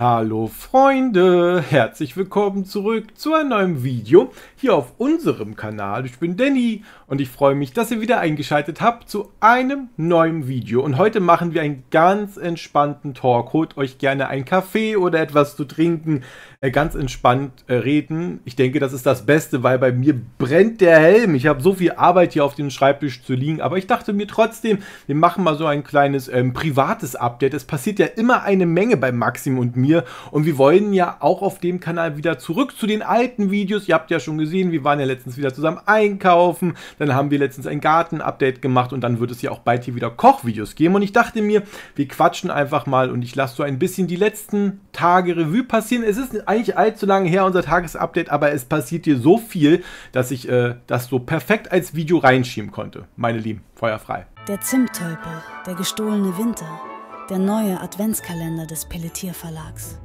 Hallo Freunde, herzlich willkommen zurück zu einem neuen Video hier auf unserem Kanal. Ich bin Danny und ich freue mich, dass ihr wieder eingeschaltet habt zu einem neuen Video. Und heute machen wir einen ganz entspannten Talk. Holt euch gerne einen Kaffee oder etwas zu trinken. Äh, ganz entspannt äh, reden. Ich denke, das ist das Beste, weil bei mir brennt der Helm. Ich habe so viel Arbeit hier auf dem Schreibtisch zu liegen. Aber ich dachte mir trotzdem, wir machen mal so ein kleines ähm, privates Update. Es passiert ja immer eine Menge bei Maxim und mir. Und wir wollen ja auch auf dem Kanal wieder zurück zu den alten Videos. Ihr habt ja schon gesehen, wir waren ja letztens wieder zusammen einkaufen. Dann haben wir letztens ein Garten-Update gemacht. Und dann wird es ja auch bald hier wieder Kochvideos geben. Und ich dachte mir, wir quatschen einfach mal und ich lasse so ein bisschen die letzten Tage Revue passieren. Es ist ein eigentlich allzu lange her, unser Tagesupdate, aber es passiert hier so viel, dass ich äh, das so perfekt als Video reinschieben konnte. Meine Lieben, feuerfrei. Der Zimttölpel, der gestohlene Winter, der neue Adventskalender des Pelletier Verlags.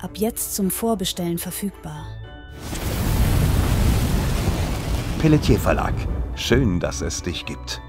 Ab jetzt zum Vorbestellen verfügbar. Pelletier Verlag. Schön, dass es dich gibt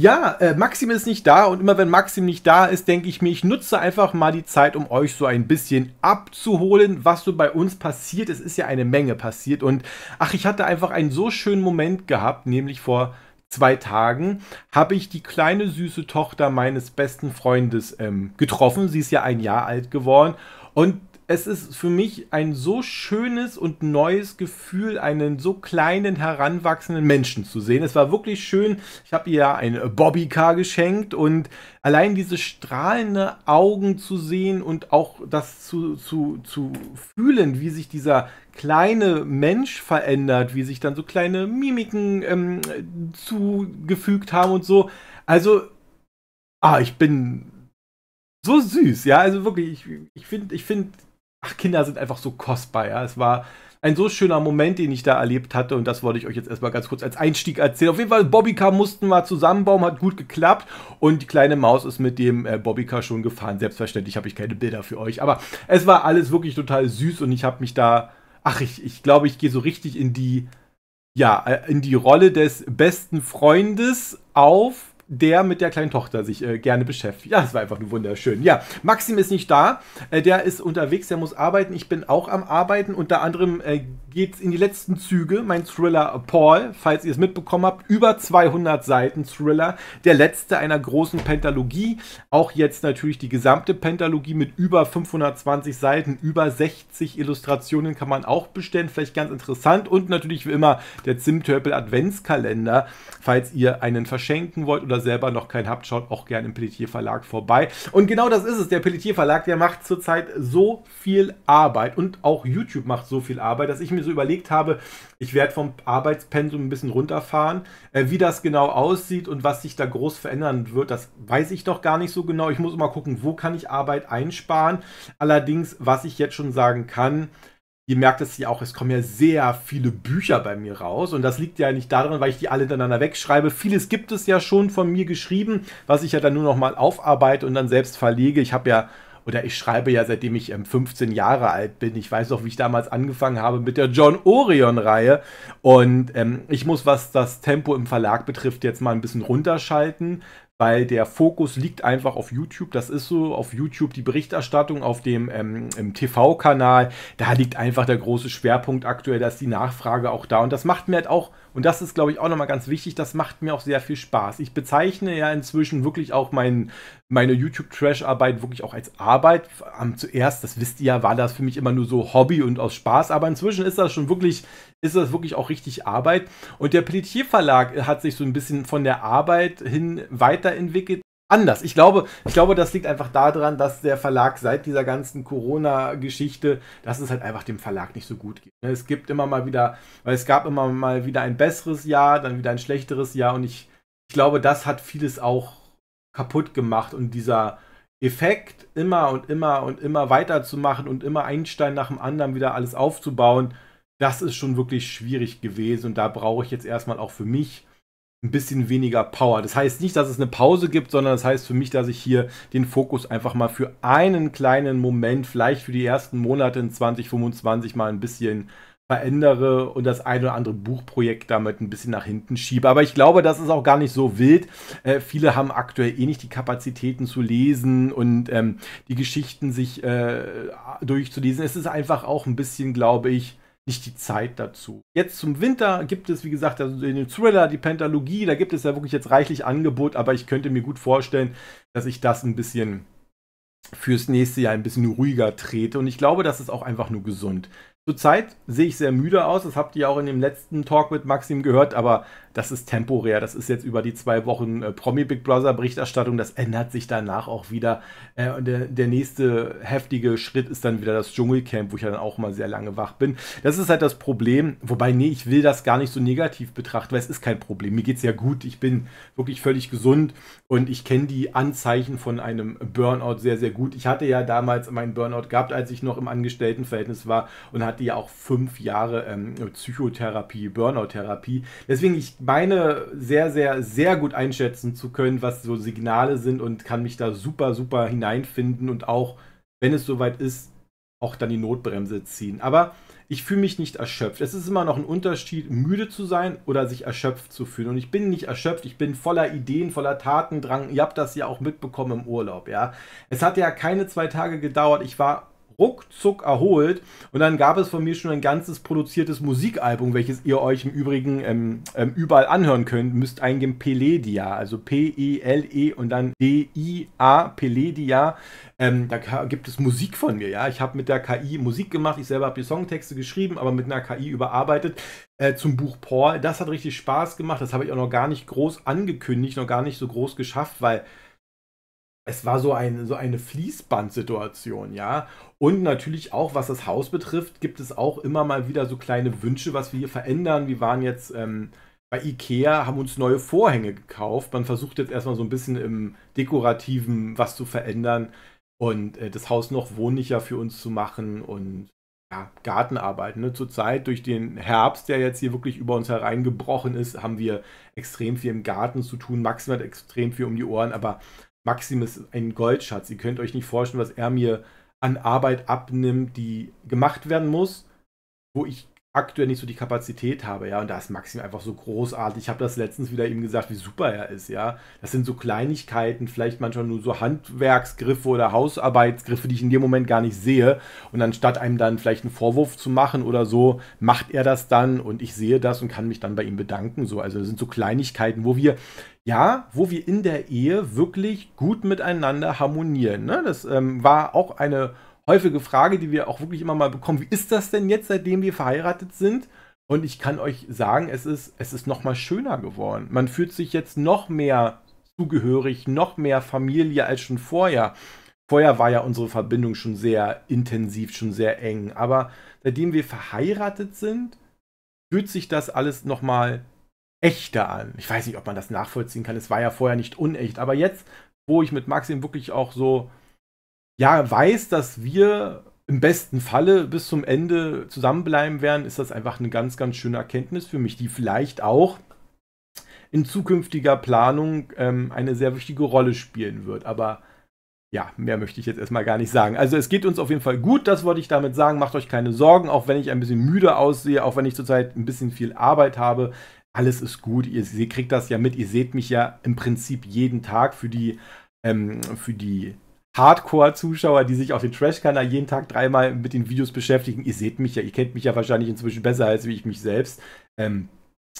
ja, äh, Maxim ist nicht da und immer wenn Maxim nicht da ist, denke ich mir, ich nutze einfach mal die Zeit, um euch so ein bisschen abzuholen, was so bei uns passiert. Es ist ja eine Menge passiert und ach, ich hatte einfach einen so schönen Moment gehabt, nämlich vor zwei Tagen habe ich die kleine süße Tochter meines besten Freundes ähm, getroffen. Sie ist ja ein Jahr alt geworden und es ist für mich ein so schönes und neues Gefühl, einen so kleinen, heranwachsenden Menschen zu sehen. Es war wirklich schön. Ich habe ihr ein Bobbycar geschenkt und allein diese strahlende Augen zu sehen und auch das zu, zu, zu fühlen, wie sich dieser kleine Mensch verändert, wie sich dann so kleine Mimiken ähm, zugefügt haben und so. Also, ah, ich bin so süß, ja, also wirklich, ich, finde, ich finde ach, Kinder sind einfach so kostbar, ja. Es war ein so schöner Moment, den ich da erlebt hatte und das wollte ich euch jetzt erstmal ganz kurz als Einstieg erzählen. Auf jeden Fall, Bobbycar mussten wir zusammenbauen, hat gut geklappt und die kleine Maus ist mit dem äh, Bobbycar schon gefahren. Selbstverständlich habe ich keine Bilder für euch, aber es war alles wirklich total süß und ich habe mich da, ach, ich, ich glaube, ich gehe so richtig in die, ja, äh, in die Rolle des besten Freundes auf, der mit der kleinen Tochter sich äh, gerne beschäftigt. Ja, das war einfach nur wunderschön. Ja, Maxim ist nicht da. Äh, der ist unterwegs, der muss arbeiten. Ich bin auch am Arbeiten. Unter anderem äh, geht es in die letzten Züge. Mein Thriller äh, Paul, falls ihr es mitbekommen habt, über 200 Seiten Thriller. Der letzte einer großen Pentalogie. Auch jetzt natürlich die gesamte Pentalogie mit über 520 Seiten, über 60 Illustrationen kann man auch bestellen. Vielleicht ganz interessant. Und natürlich wie immer der Zimtörpel Adventskalender, falls ihr einen verschenken wollt oder selber noch keinen habt, schaut auch gerne im Pelletier Verlag vorbei. Und genau das ist es. Der Pelletier Verlag, der macht zurzeit so viel Arbeit und auch YouTube macht so viel Arbeit, dass ich mir so überlegt habe, ich werde vom Arbeitspensum ein bisschen runterfahren. Äh, wie das genau aussieht und was sich da groß verändern wird, das weiß ich noch gar nicht so genau. Ich muss immer gucken, wo kann ich Arbeit einsparen. Allerdings, was ich jetzt schon sagen kann, ihr merkt es ja auch, es kommen ja sehr viele Bücher bei mir raus. Und das liegt ja nicht daran, weil ich die alle hintereinander wegschreibe. Vieles gibt es ja schon von mir geschrieben, was ich ja dann nur noch mal aufarbeite und dann selbst verlege. Ich habe ja oder ich schreibe ja seitdem ich 15 ähm, Jahre alt bin. Ich weiß noch, wie ich damals angefangen habe mit der John Orion-Reihe. Und ähm, ich muss, was das Tempo im Verlag betrifft, jetzt mal ein bisschen runterschalten, weil der Fokus liegt einfach auf YouTube. Das ist so, auf YouTube die Berichterstattung, auf dem ähm, TV-Kanal, da liegt einfach der große Schwerpunkt aktuell, da ist die Nachfrage auch da. Und das macht mir halt auch, und das ist, glaube ich, auch nochmal ganz wichtig, das macht mir auch sehr viel Spaß. Ich bezeichne ja inzwischen wirklich auch meinen meine YouTube-Trash-Arbeit wirklich auch als Arbeit. Am zuerst, das wisst ihr ja, war das für mich immer nur so Hobby und aus Spaß, aber inzwischen ist das schon wirklich, ist das wirklich auch richtig Arbeit. Und der Pelletier Verlag äh, hat sich so ein bisschen von der Arbeit hin weiterentwickelt. Anders. Ich glaube, ich glaube, das liegt einfach daran, dass der Verlag seit dieser ganzen Corona-Geschichte, dass es halt einfach dem Verlag nicht so gut geht. Ne? Es gibt immer mal wieder, weil es gab immer mal wieder ein besseres Jahr, dann wieder ein schlechteres Jahr und ich, ich glaube, das hat vieles auch kaputt gemacht und dieser Effekt immer und immer und immer weiterzumachen und immer einen Stein nach dem anderen wieder alles aufzubauen, das ist schon wirklich schwierig gewesen und da brauche ich jetzt erstmal auch für mich ein bisschen weniger Power. Das heißt nicht, dass es eine Pause gibt, sondern das heißt für mich, dass ich hier den Fokus einfach mal für einen kleinen Moment, vielleicht für die ersten Monate in 2025 mal ein bisschen verändere und das ein oder andere Buchprojekt damit ein bisschen nach hinten schiebe. Aber ich glaube, das ist auch gar nicht so wild. Äh, viele haben aktuell eh nicht die Kapazitäten zu lesen und ähm, die Geschichten sich äh, durchzulesen. Es ist einfach auch ein bisschen, glaube ich, nicht die Zeit dazu. Jetzt zum Winter gibt es, wie gesagt, also den Thriller, die Pentalogie, da gibt es ja wirklich jetzt reichlich Angebot, aber ich könnte mir gut vorstellen, dass ich das ein bisschen fürs nächste Jahr ein bisschen ruhiger trete. Und ich glaube, das ist auch einfach nur gesund. Zurzeit sehe ich sehr müde aus, das habt ihr auch in dem letzten Talk mit Maxim gehört, aber das ist temporär. Das ist jetzt über die zwei Wochen äh, Promi Big Brother Berichterstattung, das ändert sich danach auch wieder. Äh, der, der, nächste heftige Schritt ist dann wieder das Dschungelcamp, wo ich dann auch mal sehr lange wach bin. Das ist halt das Problem, wobei, nee, ich will das gar nicht so negativ betrachten, weil es ist kein Problem. Mir geht es ja gut, ich bin wirklich völlig gesund und ich kenne die Anzeichen von einem Burnout sehr, sehr gut. Ich hatte ja damals meinen Burnout gehabt, als ich noch im Angestelltenverhältnis war und hatte hatte ja auch fünf Jahre ähm, Psychotherapie, Burnout-Therapie. Deswegen, ich meine, sehr, sehr, sehr gut einschätzen zu können, was so Signale sind und kann mich da super, super hineinfinden und auch, wenn es soweit ist, auch dann die Notbremse ziehen. Aber ich fühle mich nicht erschöpft. Es ist immer noch ein Unterschied, müde zu sein oder sich erschöpft zu fühlen. Und ich bin nicht erschöpft, ich bin voller Ideen, voller Tatendrang. Ihr habt das ja auch mitbekommen im Urlaub, ja. Es hat ja keine zwei Tage gedauert. Ich war ruckzuck erholt. Und dann gab es von mir schon ein ganzes produziertes Musikalbum, welches ihr euch im Übrigen ähm, ähm, überall anhören könnt. Müsst eingeben Peledia, also P-E-L-E -E und dann D-I-A, Peledia. Ähm, da gibt es Musik von mir, ja. Ich habe mit der KI Musik gemacht, ich selber habe die Songtexte geschrieben, aber mit einer KI überarbeitet äh, zum Buch Paul. Das hat richtig Spaß gemacht, das habe ich auch noch gar nicht groß angekündigt, noch gar nicht so groß geschafft, weil es war so, ein, so eine Fließbandsituation, ja. Und natürlich auch, was das Haus betrifft, gibt es auch immer mal wieder so kleine Wünsche, was wir hier verändern. Wir waren jetzt ähm, bei Ikea, haben uns neue Vorhänge gekauft. Man versucht jetzt erstmal so ein bisschen im Dekorativen was zu verändern und äh, das Haus noch wohnlicher für uns zu machen und ja, Gartenarbeiten. Ne? Zurzeit durch den Herbst, der jetzt hier wirklich über uns hereingebrochen ist, haben wir extrem viel im Garten zu tun. Maxim hat extrem viel um die Ohren, aber Maxim ist ein Goldschatz. Ihr könnt euch nicht vorstellen, was er mir an Arbeit abnimmt, die gemacht werden muss, wo ich aktuell nicht so die Kapazität habe, ja, und da ist Maxim einfach so großartig. Ich habe das letztens wieder ihm gesagt, wie super er ist, ja. Das sind so Kleinigkeiten, vielleicht manchmal nur so Handwerksgriffe oder Hausarbeitsgriffe, die ich in dem Moment gar nicht sehe. Und anstatt einem dann vielleicht einen Vorwurf zu machen oder so, macht er das dann und ich sehe das und kann mich dann bei ihm bedanken. So, also das sind so Kleinigkeiten, wo wir ja, wo wir in der Ehe wirklich gut miteinander harmonieren. Ne? Das ähm, war auch eine häufige Frage, die wir auch wirklich immer mal bekommen. Wie ist das denn jetzt, seitdem wir verheiratet sind? Und ich kann euch sagen, es ist, es ist noch mal schöner geworden. Man fühlt sich jetzt noch mehr zugehörig, noch mehr Familie als schon vorher. Vorher war ja unsere Verbindung schon sehr intensiv, schon sehr eng. Aber seitdem wir verheiratet sind, fühlt sich das alles noch mal echter an. Ich weiß nicht, ob man das nachvollziehen kann. Es war ja vorher nicht unecht. Aber jetzt, wo ich mit Maxim wirklich auch so, ja, weiß, dass wir im besten Falle bis zum Ende zusammenbleiben werden, ist das einfach eine ganz, ganz schöne Erkenntnis für mich, die vielleicht auch in zukünftiger Planung ähm, eine sehr wichtige Rolle spielen wird. Aber ja, mehr möchte ich jetzt erstmal gar nicht sagen. Also es geht uns auf jeden Fall gut, das wollte ich damit sagen. Macht euch keine Sorgen, auch wenn ich ein bisschen müde aussehe, auch wenn ich zurzeit ein bisschen viel Arbeit habe alles ist gut. Ihr, ihr kriegt das ja mit. Ihr seht mich ja im Prinzip jeden Tag für die, ähm, für die Hardcore-Zuschauer, die sich auf den Trash-Kanal jeden Tag dreimal mit den Videos beschäftigen. Ihr seht mich ja, ihr kennt mich ja wahrscheinlich inzwischen besser als wie ich mich selbst. Ähm,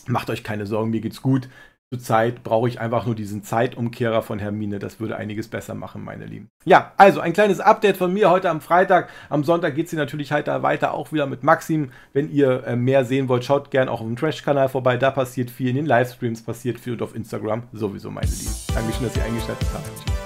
macht euch keine Sorgen, mir geht's gut. Zurzeit brauche ich einfach nur diesen Zeitumkehrer von Hermine. Das würde einiges besser machen, meine Lieben. Ja, also ein kleines Update von mir heute am Freitag. Am Sonntag geht sie hier natürlich heiter weiter, auch wieder mit Maxim. Wenn ihr äh, mehr sehen wollt, schaut gerne auch auf dem Trash-Kanal vorbei. Da passiert viel in den Livestreams, passiert viel und auf Instagram sowieso, meine Lieben. Dankeschön, dass ihr eingeschaltet habt.